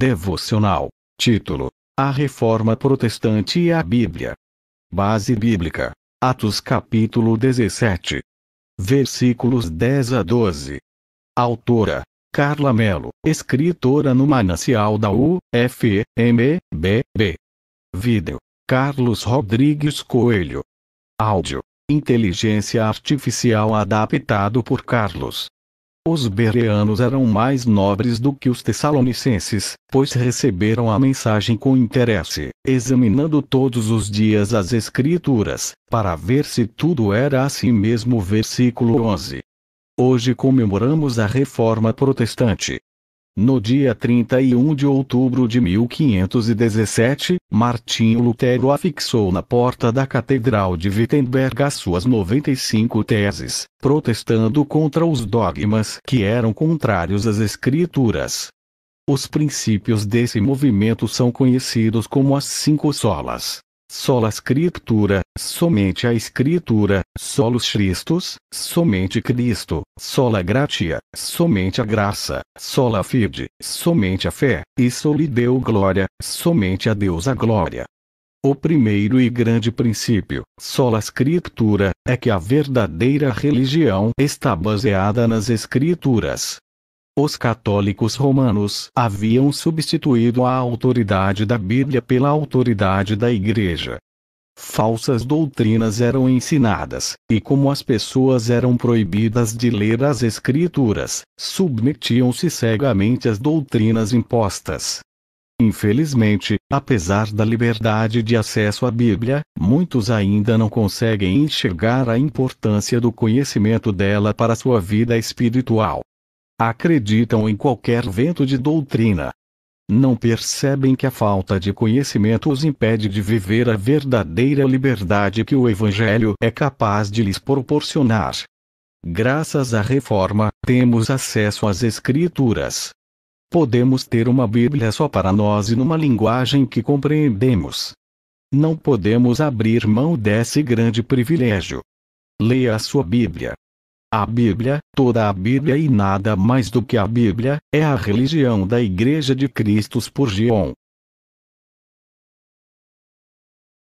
Devocional. Título: A Reforma Protestante e a Bíblia. Base Bíblica. Atos capítulo 17. Versículos 10 a 12. Autora: Carla Mello, escritora no Manancial da UFMBB. Vídeo: Carlos Rodrigues Coelho. Áudio: Inteligência Artificial adaptado por Carlos os bereanos eram mais nobres do que os tessalonicenses, pois receberam a mensagem com interesse, examinando todos os dias as Escrituras, para ver se tudo era assim mesmo. Versículo 11. Hoje comemoramos a Reforma Protestante, no dia 31 de outubro de 1517, Martinho Lutero afixou na porta da Catedral de Wittenberg as suas 95 teses, protestando contra os dogmas que eram contrários às Escrituras. Os princípios desse movimento são conhecidos como as Cinco Solas. Sola Escritura, somente a Escritura, solos Cristos, somente Cristo, sola gratia, somente a graça, sola fide, somente a fé, e soli deu glória, somente a Deus a glória. O primeiro e grande princípio, sola Escritura, é que a verdadeira religião está baseada nas Escrituras, os católicos romanos haviam substituído a autoridade da Bíblia pela autoridade da Igreja. Falsas doutrinas eram ensinadas, e como as pessoas eram proibidas de ler as Escrituras, submetiam-se cegamente às doutrinas impostas. Infelizmente, apesar da liberdade de acesso à Bíblia, muitos ainda não conseguem enxergar a importância do conhecimento dela para sua vida espiritual. Acreditam em qualquer vento de doutrina. Não percebem que a falta de conhecimento os impede de viver a verdadeira liberdade que o Evangelho é capaz de lhes proporcionar. Graças à reforma, temos acesso às Escrituras. Podemos ter uma Bíblia só para nós e numa linguagem que compreendemos. Não podemos abrir mão desse grande privilégio. Leia a sua Bíblia, a Bíblia, toda a Bíblia e nada mais do que a Bíblia, é a religião da Igreja de Cristo Gion.